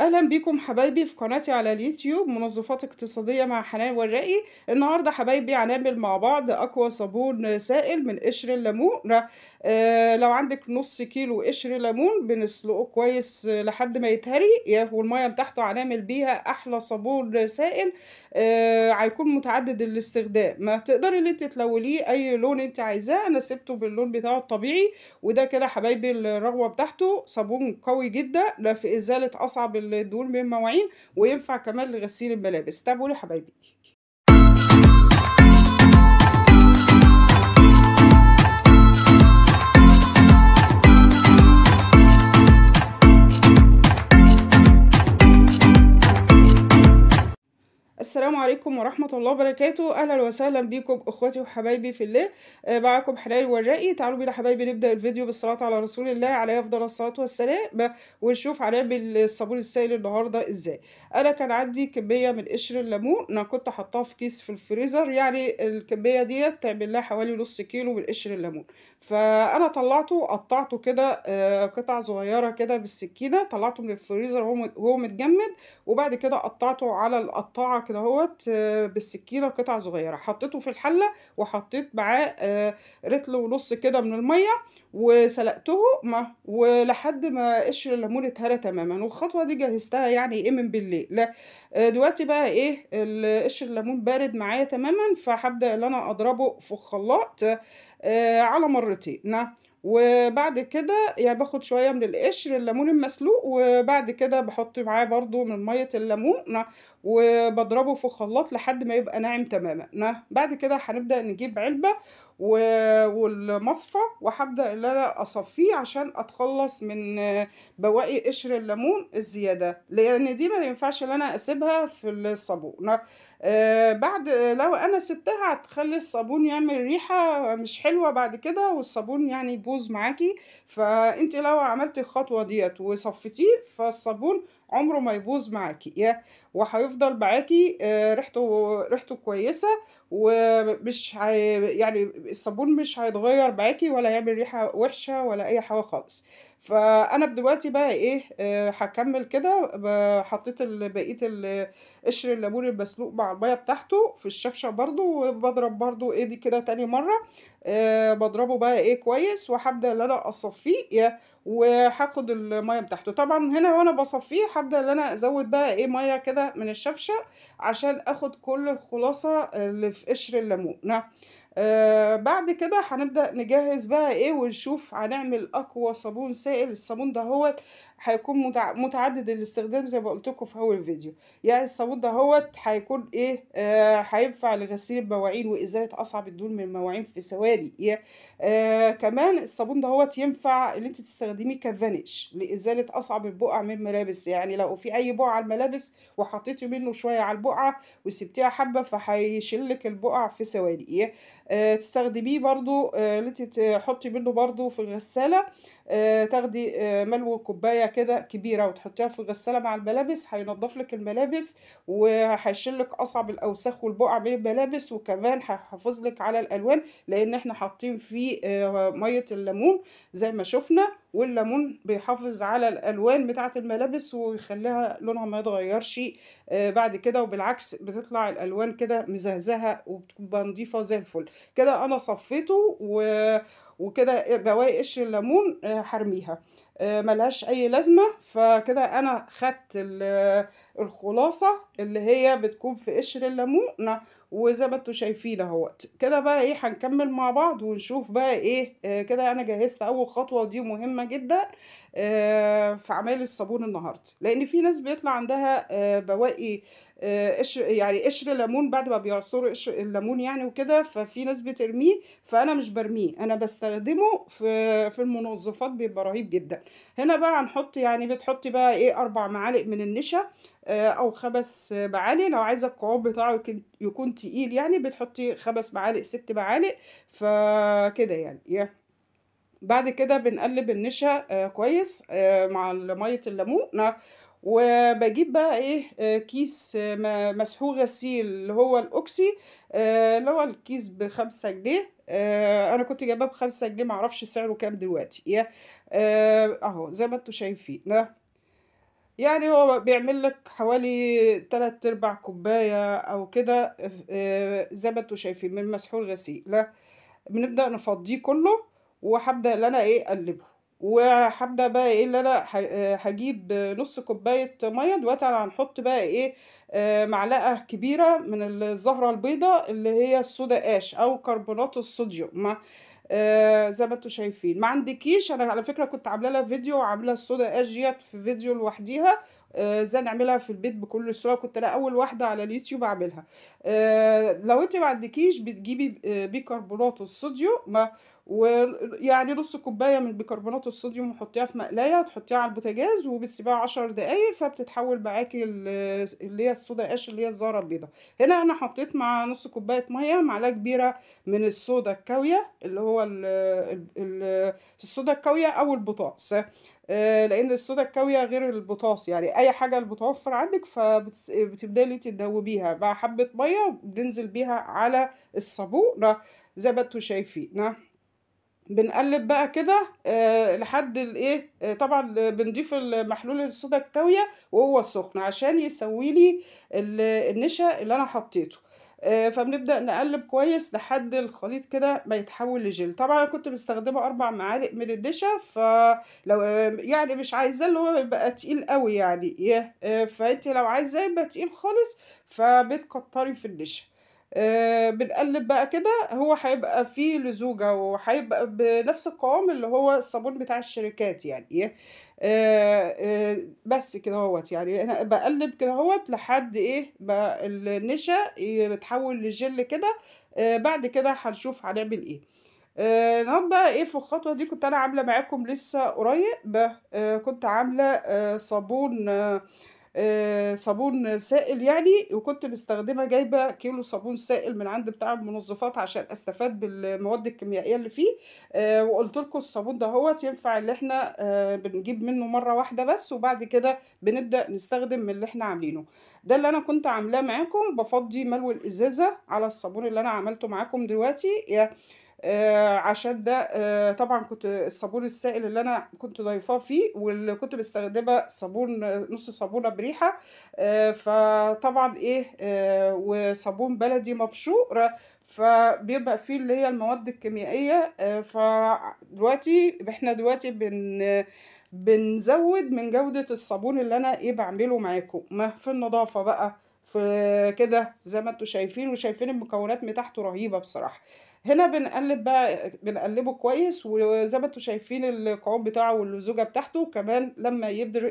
اهلا بيكم حبايبي في قناتي على اليوتيوب منظفات اقتصاديه مع حنان والرقي النهارده حبايبي هنعمل مع بعض اقوى صابون سائل من قشر الليمون آه لو عندك نص كيلو قشر ليمون بنسلقه كويس لحد ما يتهري والميه بتاعته هنعمل بيها احلى صابون سائل آه، هيكون آه متعدد الاستخدام ما تقدري ان انت تلوليه اي لون انت عايزاه انا سبته باللون بتاعه الطبيعي وده كده حبايبي الرغوه بتاعته صابون قوي جدا في ازاله اصعب دول من مواعين وينفع كمان لغسيل الملابس تابعوا لي حبايبي السلام عليكم ورحمة الله وبركاته أهلا وسهلا بكم أخواتي وحبايبي في الله آه، معاكم حلال ورائي تعالوا بينا حبايبي نبدأ الفيديو بالصلاة على رسول الله عليه أفضل الصلاة والسلام ونشوف هنعمل الصابون السائل النهاردة إزاي أنا كان عندي كمية من قشر الليمون أنا كنت حطاها في كيس في الفريزر يعني الكمية ديت تعمل لها حوالي نص كيلو من قشر الليمون فأنا طلعته قطعته كده آه، قطع صغيرة كده بالسكينة طلعته من الفريزر وهو متجمد وبعد كده قطعته على القطاعة كده اهوت آه، بالسكينه قطع صغيره حطيته في الحله وحطيت معاه آه، رتل ونص كده من الميه وسلقته ما ولحد ما قشر الليمون اتهرى تماما والخطوه دي جهزتها يعني ايه من بالليل لا آه، دلوقتي بقى ايه قشر الليمون بارد معايا تماما فهبدا ان انا اضربه في الخلاط على مرتين وبعد كده يعني باخد شويه من القشر الليمون المسلوق وبعد كده بحط معاه برضو من ميه الليمون وبضربه في الخلاط لحد ما يبقى ناعم تماما نه. بعد كده هنبدأ نجيب علبة و... والمصفى وهبدأ ان انا اصفيه عشان اتخلص من بواقي قشر الليمون الزيادة لان دي ما ينفعش ان انا اسيبها في الصابون آه بعد لو انا سبتها هتخلي الصابون يعمل ريحة مش حلوة بعد كده والصابون يعني يبوظ معاكي فانت لو عملتي الخطوة ديت وصفتيه فالصابون عمره ما يبوظ معاكي وهيفضل معاكي آه، ريحته ريحته كويسه ومش يعني الصابون مش هيتغير معاكي ولا يعمل ريحه وحشه ولا اي حاجه خالص فانا دلوقتي بقى ايه آه، هكمل كده حطيت بقيه قشر الليمون المسلوق مع الميه بتاعته في الشفشه برضو وبضرب برضو ايه دي كده تاني مره أه بضربه بقى ايه كويس وهبدا ان انا اصفيه وهاخد الميه بتاعته طبعا هنا وانا بصفيه هبدا ان انا ازود بقى ايه ميه كده من الشفشه عشان اخد كل الخلاصه اللي في قشر الليمون نعم. آه، بعد كده هنبدأ نجهز بقى ايه ونشوف هنعمل اقوى صابون سائل الصابون ده هو هيكون متعدد الاستخدام زي ما قلت لكم في اول فيديو يعني الصابون ده هو هيكون ايه آه، هينفع آه لغسيل المواعين وازالة اصعب الدهون من المواعين في ثواني آه كمان الصابون ده هو ينفع اللي انت تستخدميه كفانيش لازالة اصعب البقع من الملابس يعني لو في اي بقع على الملابس وحطيتي منه شوية على البقعة وسبتيها حبة فهيشلك البقع في ثواني آه، تستخدميه برضو آه، اللي انت تحطي منه برضو في الغسالة آه، تاخدي ملو كوباية كده كبيرة وتحطيها في الغسالة مع الملابس هينضف لك الملابس وهيشيل لك أصعب الأوساخ والبقع من الملابس وكمان هيحافظ لك على الألوان لأن احنا حاطين فيه مية الليمون زي ما شفنا والليمون بيحافظ على الالوان بتاعه الملابس ويخليها لونها ما يتغيرش آه، بعد كده وبالعكس بتطلع الالوان كده مزهزهه وبتبقى نضيفه زي الفل كده انا صفيته و وكده بواقي قشر الليمون آه، هرميها آه، ملهاش اي لازمه فكده انا خدت الخلاصه اللي هي بتكون في قشر الليمون وزي ما انتوا شايفين اهوت كده بقى ايه هنكمل مع بعض ونشوف بقى ايه آه، كده انا جهزت اول خطوه ودي مهمه جدا آه، في اعمال الصابون النهارده لان في ناس بيطلع عندها آه، بواقي آه، قشر يعني قشر ليمون بعد ما بيعصروا قشر الليمون يعني وكده ففي ناس بترميه فانا مش برميه انا بستخدمه في في المنظفات بيبقى رهيب جدا هنا بقى هنحط يعني بتحطي بقى ايه اربع معالق من النشا او خمس معالق لو عايزه القوام بتاعه يكون تقيل يعني بتحطي خمس معالق ست معالق فكده يعني yeah. بعد كده بنقلب النشا آه، كويس آه، مع ميه الليمون وبجيب بقى ايه آه، كيس مسحوق غسيل اللي هو الاوكسي اللي هو الكيس بخمسة جنيه انا كنت جايباه بخمسة جنيه معرفش سعره كام دلوقتي اهو زي ما انتوا شايفين يعني هو بيعمل لك حوالي تلات ارباع كوبايه او كده زي ما انتوا شايفين من مسحوق غسيل بنبدا نفضيه كله وهبدا ان انا ايه اقلبه وهبدا بقى ايه ان انا هجيب نص كوبايه ميه دلوقتي انا هنحط بقى ايه آه، معلقه كبيره من الزهره البيضاء اللي هي الصودا اش او كربونات الصوديوم آه، زي ما انتوا شايفين ما عندكيش انا على فكره كنت عامله لها فيديو وعامله الصودا اش ديت في فيديو لوحديها آه ازاي نعملها في البيت بكل سهوله كنت انا اول واحده على اليوتيوب اعملها آه لو انت ما عندكيش بتجيبي آه، بيكربونات الصوديوم ما ويعني نص كوبايه من بيكربونات الصوديوم وحطيها في مقلايه تحطيها على البوتاجاز وبتسيبيها 10 دقايق فبتتحول معاكي اللي هي الصودا قش اللي هي الزهره البيضاء هنا انا حطيت مع نص كوبايه ميه معلقه كبيره من الصودا الكاويه اللي هو الصودا الكاويه او البطاطس آه، لان الصودا الكاويه غير البطاس يعني اي حاجه المتوفر عندك فبتبداي تدوبيها مع حبه ميه بننزل بيها على الصابونه زي ما انتوا شايفين بنقلب بقى كده آه لحد الايه آه طبعا بنضيف المحلول الصودا الكاويه وهو سخن عشان يسوي لي النشا اللي انا حطيته آه، فبنبدأ نقلب كويس لحد الخليط كده ما يتحول لجل طبعا انا كنت مستخدمة اربع معالق من النشا فلو آه، يعني مش عايزاه اللي هو يبقى تقيل قوي يعني آه، فانت لو عايزاه يبقى تقيل خالص فبتكتري في النشا آه، بنقلب بقى كده هو هيبقى فيه لزوجة وهيبقى بنفس القوام اللي هو الصابون بتاع الشركات يعني آه، آه، بس كده هوت يعني انا بقلب كده هوت لحد ايه ما النشا بتحول لجل كده بعد كده هنشوف هنعمل ايه آه نقعد بقى ايه في الخطوه دي كنت انا عامله معاكم لسه قريب كنت عامله صابون آه، صابون سائل يعني وكنت مستخدمه جايبه كيلو صابون سائل من عند بتاع المنظفات عشان استفاد بالمواد الكيميائيه اللي فيه آه، وقلت لكم الصابون ده هو ينفع اللي احنا آه، بنجيب منه مره واحده بس وبعد كده بنبدا نستخدم من اللي احنا عاملينه ده اللي انا كنت عاملاه معاكم بفضي ملو الازازه على الصابون اللي انا عملته معاكم دلوقتي آه عشان ده آه طبعا كنت الصابون السائل اللي انا كنت ضايفاه فيه واللي كنت بستخدمه صابون نص صابونه بريحه آه فطبعا ايه آه وصابون بلدي مبشور فبيبقى فيه اللي هي المواد الكيميائيه آه فدلوقتي احنا دلوقتي بن بنزود من جودة الصابون اللي انا ايه بعمله معاكم ما في النظافة بقى في كده زي ما انتم شايفين وشايفين المكونات بتاعته رهيبة بصراحة هنا بنقلب بقى بنقلبه كويس وزي ما انتم شايفين القوام بتاعه واللزوجه بتاعته كمان لما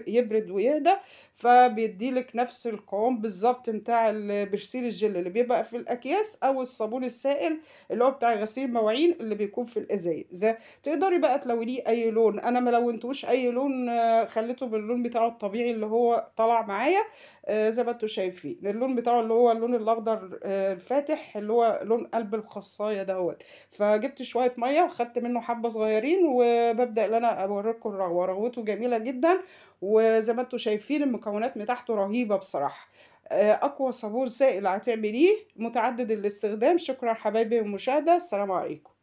يبرد ويهدى لك نفس القوام بالظبط بتاع البرسيل الجل اللي بيبقى في الاكياس او الصابون السائل اللي هو بتاع غسيل المواعين اللي بيكون في الازايز تقدري بقى تلونيه اي لون انا ما لونتوش اي لون خليته باللون بتاعه الطبيعي اللي هو طلع معايا آه، زي ما انتم شايفين اللون بتاعه اللي هو اللون الاخضر آه، الفاتح اللي هو لون قلب الخصايه ده دوت فجبت شويه ميه وخدت منه حبه صغيرين وببدا ان انا اوريكم الرغوه رغوته جميله جدا وزي ما انتم شايفين المكونات بتاعته رهيبه بصراحه آه، اقوى صابون سائل هتعمليه متعدد الاستخدام شكرا حبايبي والمشاهده السلام عليكم